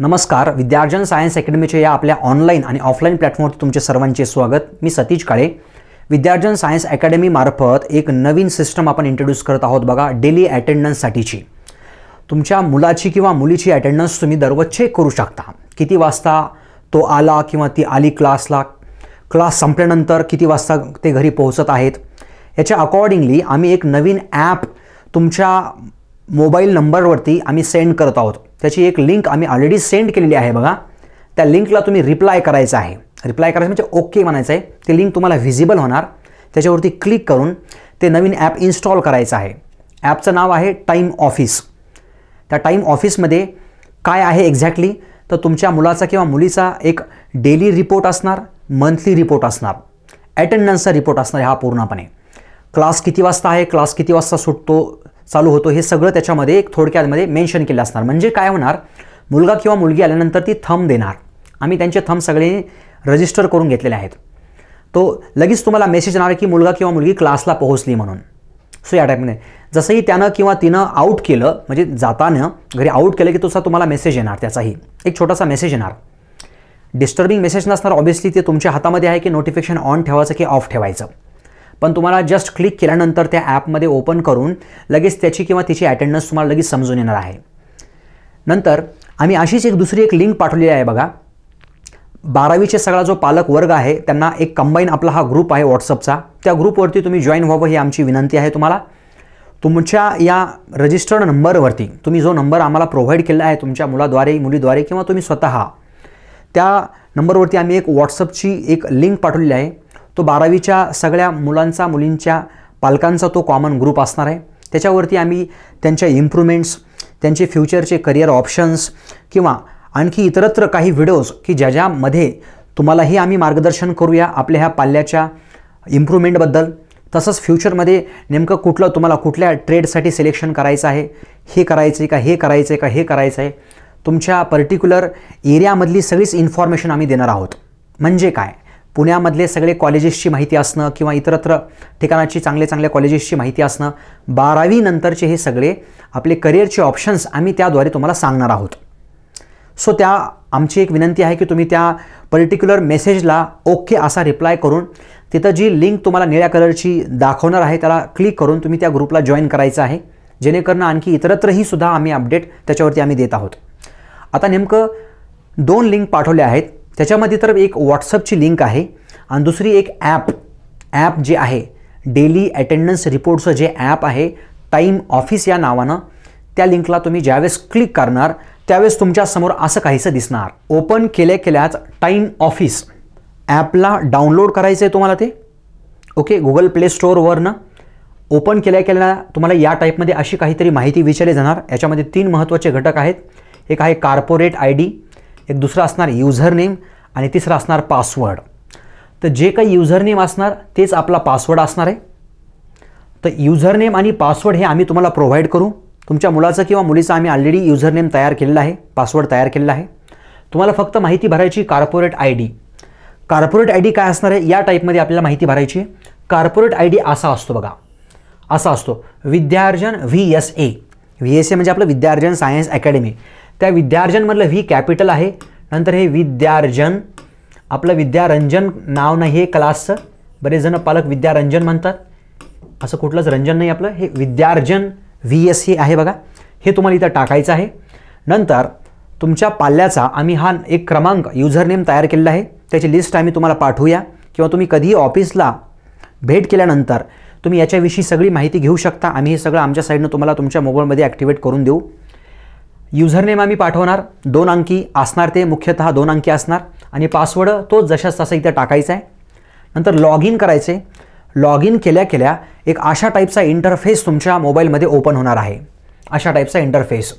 नमस्कार विद्यार्जन सायन्स अकॅडमीचे या आपल्या ऑनलाईन आणि ऑफलाईन प्लॅटफॉर्मवर तुमचे सर्वांचे स्वागत मी सतीश काळे विद्यार्जन सायन्स मार्फत एक नवीन सिस्टम आपण इंट्रोड्यूस करत आहोत बघा डेली अटेंडन्ससाठीची तुमच्या मुलाची किंवा मुलीची अटेंडन्स तुम्ही दररोज करू शकता किती वाजता तो आला किंवा ती आली क्लासला क्लास संपल्यानंतर किती वाजता ते घरी पोहोचत आहेत याच्या अकॉर्डिंगली आम्ही एक नवीन ॲप तुमच्या मोबाईल नंबरवरती आम्ही सेंड करत आहोत त्याची एक लिंक आम्ही ऑलरेडी सेंड केलेली आहे बघा त्या लिंकला तुम्ही रिप्लाय करायचं आहे रिप्लाय करायचं म्हणजे ओके म्हणायचं आहे ते लिंक तुम्हाला व्हिजिबल होणार त्याच्यावरती क्लिक करून ते नवीन ॲप इन्स्टॉल करायचं आहे ॲपचं नाव आहे टाईम ऑफिस त्या टाईम ऑफिसमध्ये काय आहे एक्झॅक्टली तर तुमच्या मुलाचा किंवा मुलीचा एक डेली रिपोर्ट असणार मंथली रिपोर्ट असणार अटेंडन्सचा रिपोर्ट असणार हा पूर्णपणे क्लास किती वाजता आहे क्लास किती वाजता सुटतो चालू होतो हे सगळं त्याच्यामध्ये एक थोडक्यामध्ये मेन्शन केलं असणार म्हणजे काय होणार मुलगा किंवा मुलगी आल्यानंतर ती थंब देणार आम्ही त्यांचे थंब सगळे रजिस्टर करून घेतलेले आहेत तो लगेच तुम्हाला मेसेज येणार की मुलगा किंवा मुलगी क्लासला पोहोचली म्हणून सो या टाईपने जसंही त्यानं किंवा तिनं आऊट केलं म्हणजे जाताना घरी आऊट केलं की तसा तुम्हाला मेसेज येणार त्याचाही एक छोटासा मेसेज येणार डिस्टर्बिंग मेसेज नसणार ऑब्व्हियसली ते तुमच्या हातामध्ये आहे की नोटिफिकेशन ऑन ठेवायचं की ऑफ ठेवायचं पण तुम्हाला जस्ट क्लिक केल्यानंतर त्या ॲपमध्ये ओपन करून लगेच त्याची किंवा तिची अटेंडन्स तुम्हाला लगेच समजून येणार आहे नंतर आम्ही अशीच एक दुसरी एक लिंक पाठवलेली आहे बघा बारावीचे सगळा जो पालक वर्ग आहे त्यांना एक कंबाईन आपला हा ग्रुप आहे व्हॉट्सअपचा त्या ग्रुपवरती तुम्ही जॉईन व्हावं ही आमची विनंती आहे तुम्हाला तुमच्या या रजिस्टर्ड नंबरवरती तुम्ही जो नंबर आम्हाला प्रोव्हाइड केला आहे तुमच्या मुलाद्वारे मुलीद्वारे किंवा तुम्ही स्वतः त्या नंबरवरती आम्ही एक व्हॉट्सअपची एक लिंक पाठवलेली आहे तो बारावीच्या सगळ्या मुलांचा मुलींच्या पालकांचा तो कॉमन ग्रुप असणार आहे त्याच्यावरती आम्ही त्यांच्या इम्प्रूव्हमेंट्स त्यांचे फ्युचरचे करिअर ऑप्शन्स किंवा आणखी इतरत्र काही व्हिडिओज की ज्या तुम्हालाही आम्ही मार्गदर्शन करूया आपल्या ह्या पाल्याच्या इम्प्रूव्हमेंटबद्दल तसंच फ्युचरमध्ये नेमकं कुठलं तुम्हाला कुठल्या ट्रेडसाठी सिलेक्शन करायचं आहे हे करायचं आहे का हे करायचं आहे का हे करायचं आहे तुमच्या पर्टिक्युलर एरियामधली सगळीच इन्फॉर्मेशन आम्ही देणार आहोत म्हणजे काय पुण्यामधले सगळे कॉलेजेसची माहिती असणं किंवा इतरत्र ठिकाणाची चांगले चांगल्या कॉलेजेसची माहिती असणं बारावीनंतरचे हे सगळे आपले करिअरचे ऑप्शन्स आम्ही त्याद्वारे तुम्हाला सांगणार आहोत सो त्या आमची एक विनंती आहे की तुम्ही त्या पर्टिक्युलर मेसेजला ओके असा रिप्लाय करून तिथं जी लिंक तुम्हाला निळ्या कलरची दाखवणार आहे त्याला क्लिक करून तुम्ही त्या ग्रुपला जॉईन करायचं आहे जेणेकरून आणखी इतरत्रही सुद्धा आम्ही अपडेट त्याच्यावरती आम्ही देत आहोत आता नेमकं दोन लिंक पाठवले आहेत त्याच्यामध्ये तर एक व्हॉट्सअपची लिंक आहे आणि दुसरी एक ॲप ॲप जे आहे डेली अटेंडन्स रिपोर्टचं जे ॲप आहे टाईम ऑफिस या नावानं त्या लिंकला तुम्ही ज्यावेळेस क्लिक करणार त्यावेळेस तुमच्यासमोर असं काहीसं दिसणार ओपन केल्या केल्याच टाईम ऑफिस ॲपला डाउनलोड करायचं आहे तुम्हाला ते ओके गुगल प्ले स्टोअरवरनं ओपन केल्या केल्या तुम्हाला या टाईपमध्ये अशी काहीतरी माहिती विचारली जाणार याच्यामध्ये तीन महत्त्वाचे घटक आहेत एक आहे कार्पोरेट आय डी एक दुसरं असणार युझर नेम आणि तिसरा असणार पासवर्ड तर जे काही युझर नेम असणार तेच आपला पासवर्ड असणार आहे तर युझर नेम आणि पासवर्ड हे आम्ही तुम्हाला प्रोव्हाइड करू तुमच्या मुलाचं किंवा मुलीचं आम्ही ऑलरेडी युझर नेम तयार केलेला आहे पासवर्ड तयार केलेला आहे तुम्हाला फक्त माहिती भरायची corporate I D corporate I D काय असणार आहे या टाईपमध्ये आपल्याला माहिती भरायची कार्पोरेट आय डी असा असतो बघा असा असतो विद्यार्जन V S A V S A म्हणजे आपलं विद्यार्जन सायन्स अकॅडमी त्या विद्यार्जनमधलं व्ही कॅपिटल आहे नंतर हे विद्यार्जन आपलं विद्यारंजन नाव नाही आहे क्लासचं बरेच जण पालक विद्यारंजन म्हणतात असं कुठलंच रंजन नाही आपलं हे विद्यार्जन व्ही एस ए आहे बघा हे तुम्हाला इथं टाकायचं आहे नंतर तुमच्या पाल्याचा आम्ही हा एक क्रमांक युझर नेम तयार केलेला आहे त्याची लिस्ट आम्ही तुम्हाला पाठवूया किंवा तुम्ही कधीही ऑफिसला भेट केल्यानंतर तुम्ही याच्याविषयी सगळी माहिती घेऊ शकता आम्ही हे सगळं आमच्या साईडनं तुम्हाला तुमच्या मोबाईलमध्ये ॲक्टिवेट करून देऊ युझरनेम आम्ही पाठवणार दोन अंकी असणार ते मुख्यतः दोन अंकी असणार आणि पासवर्ड तो जशाच तसा इथं टाकायचा आहे नंतर लॉग इन करायचे लॉग इन केल्या केल्या एक अशा टाईपचा इंटरफेस तुमच्या मोबाईलमध्ये ओपन होणार आहे अशा टाईपचा इंटरफेस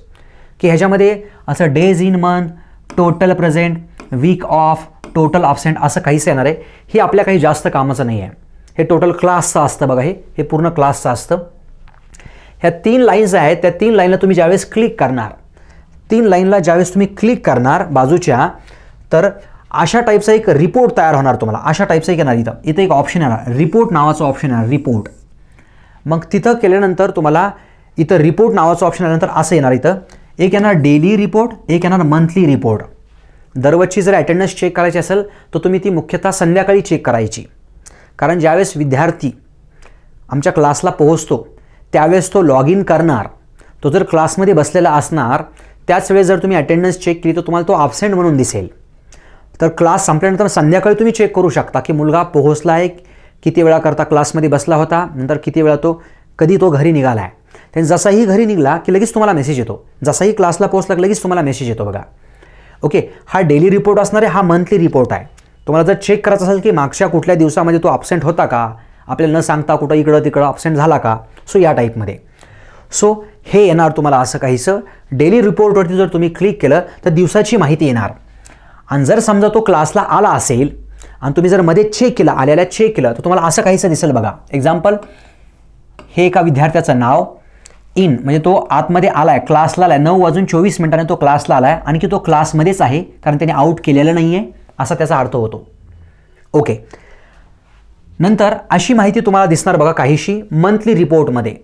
की ह्याच्यामध्ये असं days in month total present week off total absent असं काहीच येणार आहे हे आपल्या काही जास्त कामाचं नाही आहे हे टोटल क्लासचं असतं बघा हे हे पूर्ण क्लासचं असतं ह्या तीन लाईन्स आहेत त्या तीन लाईनला तुम्ही ज्यावेळेस क्लिक करणार तीन लाईनला ज्यावेळेस तुम्ही क्लिक करणार बाजूच्या तर अशा टाईपचा एक रिपोर्ट तयार होणार तुम्हाला अशा टाईपचा एक येणार इथं इथं एक ऑप्शन येणार रिपोर्ट नावाचं ऑप्शन येणार रिपोर्ट मग तिथं केल्यानंतर तुम्हाला इथं रिपोर्ट नावाचं ऑप्शन आल्यानंतर असं येणार इथं एक येणार डेली रिपोर्ट एक येणार मंथली रिपोर्ट दरवर्षी जर अटेंडन्स चेक करायची असेल तर तुम्ही ती मुख्यतः संध्याकाळी चेक करायची कारण ज्यावेळेस विद्यार्थी आमच्या क्लासला पोहोचतो त्यावेळेस तो लॉग इन करणार तो जर क्लासमध्ये बसलेला असणार त्याच वेळेस जर तुम्ही अटेंडन्स चेक केली तर तुम्हाला तो ॲबसेंट म्हणून दिसेल तर क्लास संपल्यानंतर संध्याकाळी तुम्ही चेक करू शकता की मुलगा पोहोचला आहे किती वेळा करता क्लासमध्ये बसला होता नंतर किती वेळा तो कधी तो घरी निघाला आहे त्याने जसाही घरी निघाला की लगेच तुम्हाला मेसेज येतो जसाही क्लासला पोहोचला लगेच तुम्हाला मेसेज येतो बघा ओके हा डेली रिपोर्ट असणार आहे हा मंथली रिपोर्ट आहे तुम्हाला जर चेक करायचं असेल की मागच्या कुठल्या दिवसामध्ये तो ॲबसेंट होता का आपल्याला न सांगता कुठं इकडं तिकडं ॲबसेंट झाला का सो या टाईपमध्ये सो हे येणार तुम्हाला असं काहीसं डेली रिपोर्टवरती जर तुम्ही क्लिक केलं तर दिवसाची माहिती येणार आणि जर समजा तो क्लासला आला असेल आणि तुम्ही जर मध्ये चेक केला आलेल्या चेक केलं तर तुम्हाला असं काहीसं दिसेल बघा एक्झाम्पल हे एका विद्यार्थ्याचं नाव इन म्हणजे तो आतमध्ये आला आहे क्लासला आला आहे नऊ वाजून चोवीस मिनिटांनी तो क्लासला आला आहे आणखी तो क्लासमध्येच आहे कारण त्याने आऊट केलेलं नाही आहे असा त्याचा अर्थ होतो ओके नंतर अशी माहिती तुम्हाला दिसणार बघा काहीशी मंथली रिपोर्टमध्ये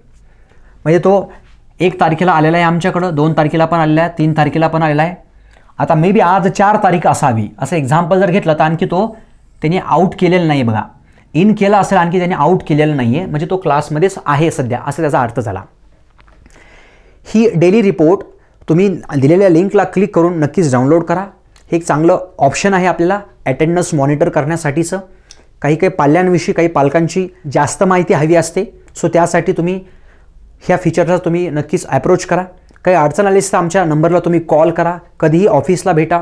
म्हणजे तो एक तारखेला आलेला आहे आमच्याकडं दोन तारखेला पण आलेला आहे तीन तारखेला पण आलेला आहे आता मे बी आज चार तारीख असावी असं एक्झाम्पल जर घेतलं तर आणखी तो त्यांनी आऊट केलेला नाही बघा इन केला असेल आणखी त्यांनी आऊट केलेलं नाही आहे म्हणजे तो क्लासमध्येच आहे सध्या असं त्याचा अर्थ झाला ही डेली रिपोर्ट तुम्ही दिलेल्या लिंकला क्लिक करून नक्कीच डाउनलोड करा हे एक चांगलं ऑप्शन आहे आपल्याला अटेंडन्स मॉनिटर करण्यासाठीचं काही काही पाल्यांविषयी काही पालकांची जास्त माहिती हवी असते सो त्यासाठी तुम्ही ह्या फीचरचा तुम्ही नक्कीच ॲप्रोच करा काही अडचण आलीच तर आमच्या नंबरला तुम्ही कॉल करा कधीही ऑफिसला भेटा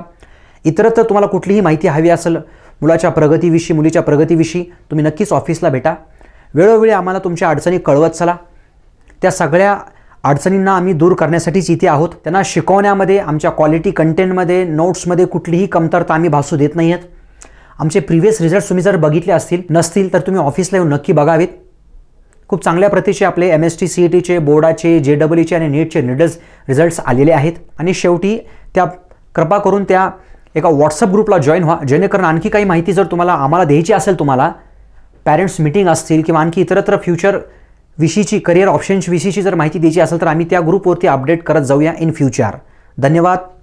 इतरत्र तुम्हाला कुठलीही माहिती हवी असेल मुलाच्या प्रगतीविषयी मुलीच्या प्रगतीविषयी तुम्ही नक्कीच ऑफिसला भेटा वेळोवेळी आम्हाला तुमच्या अडचणी कळवत चला त्या सगळ्या अडचणींना आम्ही दूर करण्यासाठीच इथे आहोत त्यांना शिकवण्यामध्ये आमच्या क्वालिटी कंटेंटमध्ये नोट्समध्ये कुठलीही कमतरता आम्ही भासू देत नाही आहेत आमचे प्रिव्हियस रिझल्ट तुम्ही जर बघितले असतील नसतील तर तुम्ही ऑफिसला येऊन नक्की बघावेत खूप चांगल्या प्रतीचे आपले M S T C E टीचे बोर्डाचे जे डब्ल्यूचे आणि नीटचे निडल्स रिझल्ट्स आलेले आहेत आणि शेवटी त्या कृपा करून त्या एका व्हॉट्सअप ग्रुपला जॉईन व्हा जेणेकरून आणखी काही माहिती जर तुम्हाला आम्हाला द्यायची असेल तुम्हाला पॅरेंट्स मिटिंग असतील किंवा आणखी इतरत्र फ्युचर विषयीची करिअर ऑप्शन्स विषयीची जर माहिती द्यायची असेल तर आम्ही त्या ग्रुपवरती अपडेट करत जाऊया इन फ्युचर धन्यवाद